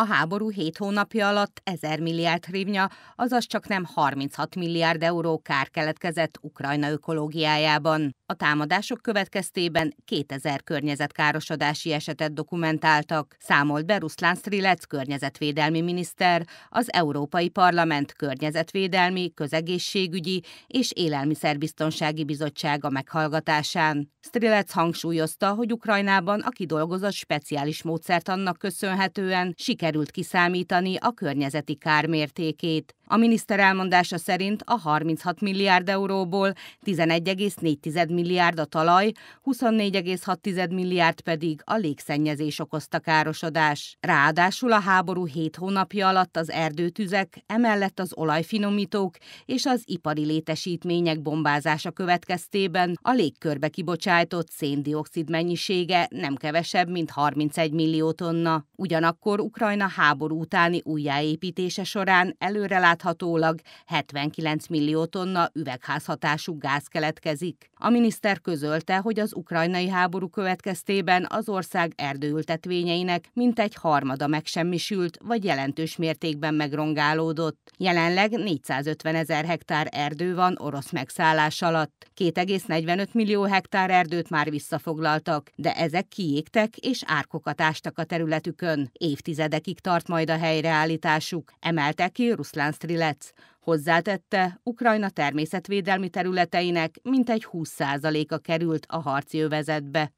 a háború 7 hónapja alatt 1000 milliárd hrivnya, azaz csak nem 36 milliárd euró kár keletkezett Ukrajna ökológiájában. A támadások következtében 2000 környezetkárosodási esetet dokumentáltak, számolt be Ruszlán Szrilec környezetvédelmi miniszter, az Európai Parlament környezetvédelmi, közegészségügyi és élelmiszerbiztonsági bizottsága meghallgatásán. Szrilec hangsúlyozta, hogy Ukrajnában a kidolgozott speciális módszert annak köszönhetően sikerült sikerült kiszámítani a környezeti kár mértékét. A miniszter elmondása szerint a 36 milliárd euróból 11,4 milliárd a talaj, 24,6 milliárd pedig a légszennyezés okozta károsodás. Ráadásul a háború 7 hónapja alatt az erdőtüzek, emellett az olajfinomítók és az ipari létesítmények bombázása következtében a légkörbe kibocsájtott széndiokszid mennyisége nem kevesebb, mint 31 millió tonna. Ugyanakkor Ukrajna Ukrajna háború utáni újjáépítése során előreláthatólag 79 millió tonna üvegházhatású gáz keletkezik. A miniszter közölte, hogy az ukrajnai háború következtében az ország erdőültetvényeinek mintegy harmada megsemmisült, vagy jelentős mértékben megrongálódott. Jelenleg 450 ezer hektár erdő van orosz megszállás alatt. 2,45 millió hektár erdőt már visszafoglaltak, de ezek kiégtek és árkokat ástak a területükön évtizedek hetekig tart majd a helyreállításuk, emelte ki Ruszlán Strilec. Hozzátette, Ukrajna természetvédelmi területeinek mintegy 20%-a került a harci övezetbe.